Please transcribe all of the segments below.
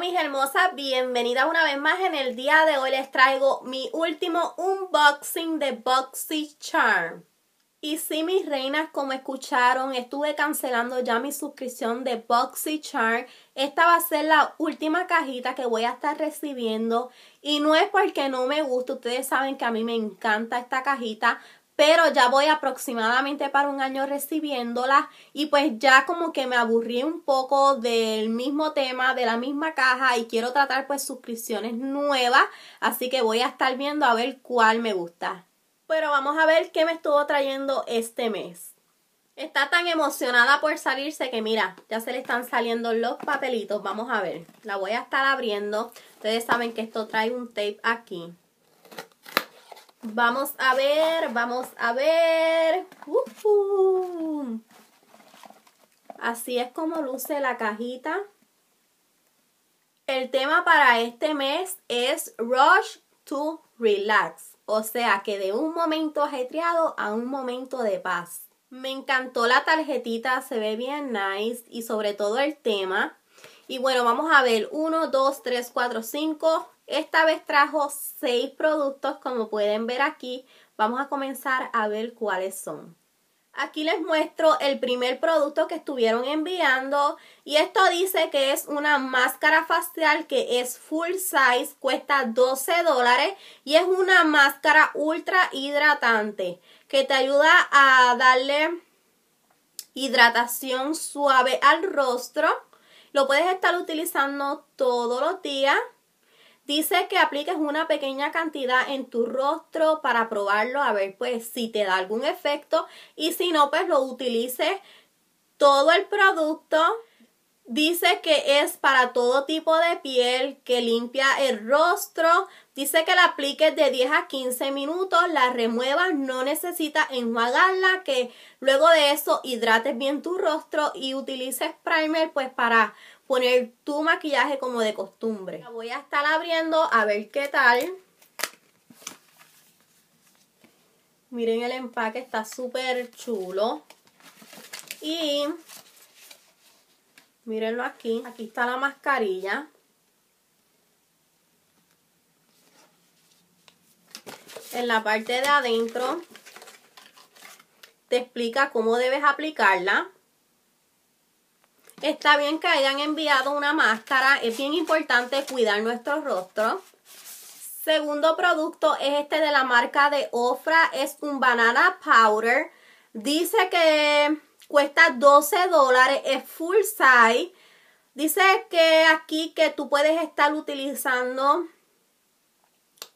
mis hermosas, bienvenidas una vez más. En el día de hoy les traigo mi último unboxing de Boxy Charm. Y si mis reinas, como escucharon, estuve cancelando ya mi suscripción de boxy charm Esta va a ser la última cajita que voy a estar recibiendo. Y no es porque no me guste, ustedes saben que a mí me encanta esta cajita pero ya voy aproximadamente para un año recibiéndola y pues ya como que me aburrí un poco del mismo tema, de la misma caja y quiero tratar pues suscripciones nuevas, así que voy a estar viendo a ver cuál me gusta. Pero vamos a ver qué me estuvo trayendo este mes. Está tan emocionada por salirse que mira, ya se le están saliendo los papelitos. Vamos a ver, la voy a estar abriendo. Ustedes saben que esto trae un tape aquí. Vamos a ver, vamos a ver. Uh-huh. Así es como luce la cajita. El tema para este mes es Rush to Relax. O sea que de un momento ajetreado a un momento de paz. Me encantó la tarjetita, se ve bien nice y sobre todo el tema. Y bueno, vamos a ver 1, 2, 3, 4, 5. Esta vez trajo 6 productos, como pueden ver aquí. Vamos a comenzar a ver cuáles son. Aquí les muestro el primer producto que estuvieron enviando y esto dice que es una máscara facial que es full size, cuesta 12 dólares y es una máscara ultra hidratante que te ayuda a darle hidratación suave al rostro lo puedes estar utilizando todos los días. Dice que apliques una pequeña cantidad en tu rostro para probarlo, a ver pues si te da algún efecto y si no pues lo utilices todo el producto Dice que es para todo tipo de piel, que limpia el rostro. Dice que la apliques de 10 a 15 minutos, la remuevas, no necesitas enjuagarla, que luego de eso hidrates bien tu rostro y utilices primer pues para poner tu maquillaje como de costumbre. voy a estar abriendo a ver qué tal. Miren el empaque, está súper chulo. Y Mírenlo aquí. Aquí está la mascarilla. En la parte de adentro te explica cómo debes aplicarla. Está bien que hayan enviado una máscara. Es bien importante cuidar nuestro rostro. Segundo producto es este de la marca de Ofra. Es un banana powder. Dice que Cuesta 12 dólares, es full size. Dice que aquí que tú puedes estar utilizando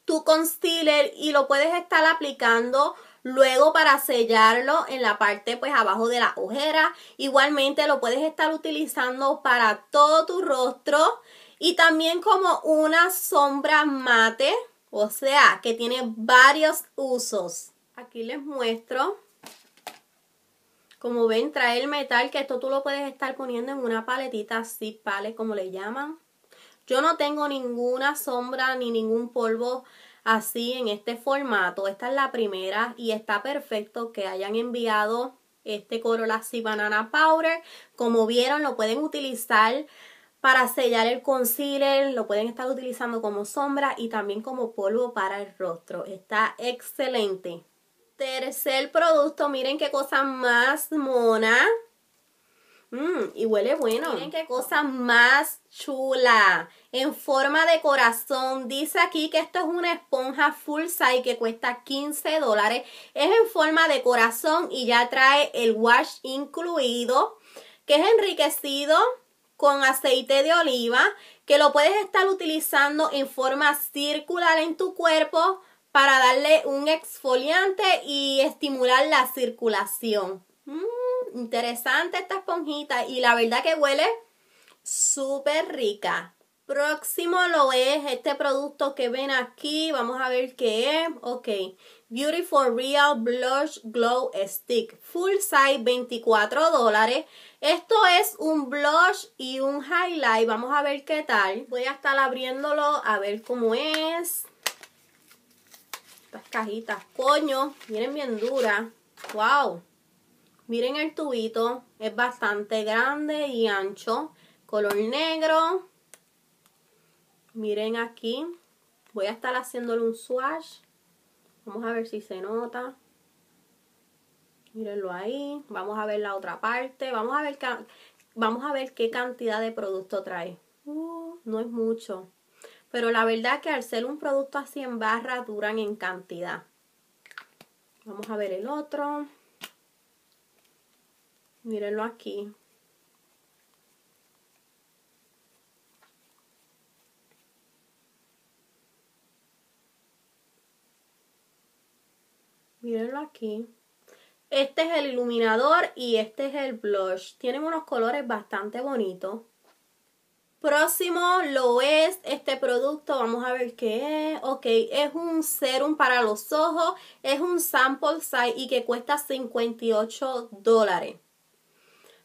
tu concealer y lo puedes estar aplicando luego para sellarlo en la parte pues abajo de la ojera. Igualmente lo puedes estar utilizando para todo tu rostro y también como una sombra mate, o sea que tiene varios usos. Aquí les muestro. Como ven, trae el metal, que esto tú lo puedes estar poniendo en una paletita así, palet, Como le llaman. Yo no tengo ninguna sombra ni ningún polvo así en este formato. Esta es la primera y está perfecto que hayan enviado este Corolla Banana Powder. Como vieron, lo pueden utilizar para sellar el concealer, lo pueden estar utilizando como sombra y también como polvo para el rostro. Está excelente. Tercer producto, miren qué cosa más mona. Mm, y huele bueno. Miren qué cosa más chula. En forma de corazón. Dice aquí que esto es una esponja full size que cuesta 15 dólares. Es en forma de corazón y ya trae el wash incluido. Que es enriquecido con aceite de oliva. Que lo puedes estar utilizando en forma circular en tu cuerpo para darle un exfoliante y estimular la circulación. Mm, interesante esta esponjita y la verdad que huele súper rica. Próximo lo es este producto que ven aquí. Vamos a ver qué es. Ok. Beautiful Real Blush Glow Stick. Full size, 24 dólares. Esto es un blush y un highlight. Vamos a ver qué tal. Voy a estar abriéndolo a ver cómo es. Estas cajitas. Coño, miren bien dura. ¡Wow! Miren el tubito. Es bastante grande y ancho. Color negro. Miren aquí. Voy a estar haciéndole un swatch. Vamos a ver si se nota. Mírenlo ahí. Vamos a ver la otra parte. Vamos a ver, vamos a ver qué cantidad de producto trae. Uh, no es mucho pero la verdad que al ser un producto así en barra duran en cantidad. Vamos a ver el otro. Mírenlo aquí. Mírenlo aquí. Este es el iluminador y este es el blush. Tienen unos colores bastante bonitos. Próximo lo es este producto, vamos a ver qué es. Ok, es un serum para los ojos, es un sample size y que cuesta 58 dólares.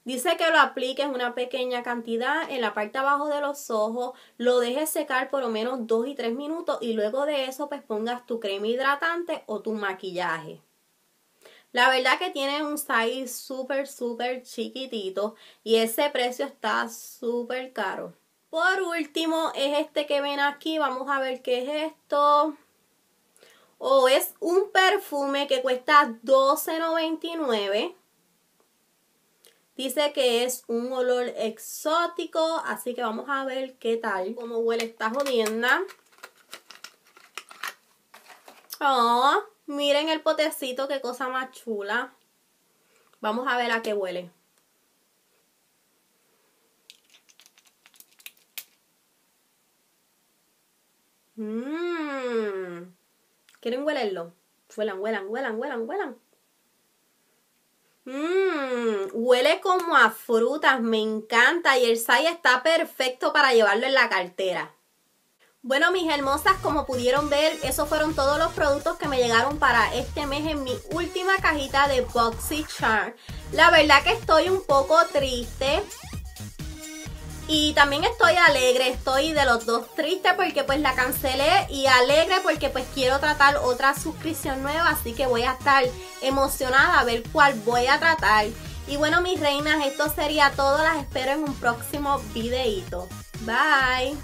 Dice que lo apliques una pequeña cantidad en la parte abajo de los ojos, lo dejes secar por lo menos 2 y 3 minutos y luego de eso pues pongas tu crema hidratante o tu maquillaje. La verdad que tiene un size súper, súper chiquitito y ese precio está súper caro. Por último es este que ven aquí, vamos a ver qué es esto. O oh, es un perfume que cuesta $12.99. Dice que es un olor exótico, así que vamos a ver qué tal, cómo huele esta jodienda. Oh, miren el potecito, qué cosa más chula. Vamos a ver a qué huele. Mmm. ¿Quieren huelerlo? Huelan, huelan, huelan, huelan, huelan. Mmm, huele como a frutas, me encanta y el sai está perfecto para llevarlo en la cartera. Bueno, mis hermosas, como pudieron ver, esos fueron todos los productos que me llegaron para este mes en mi última cajita de Boxy Charm. La verdad que estoy un poco triste y también estoy alegre, estoy de los dos triste porque pues la cancelé y alegre porque pues quiero tratar otra suscripción nueva, así que voy a estar emocionada a ver cuál voy a tratar. Y bueno mis reinas, esto sería todo, las espero en un próximo videito. Bye.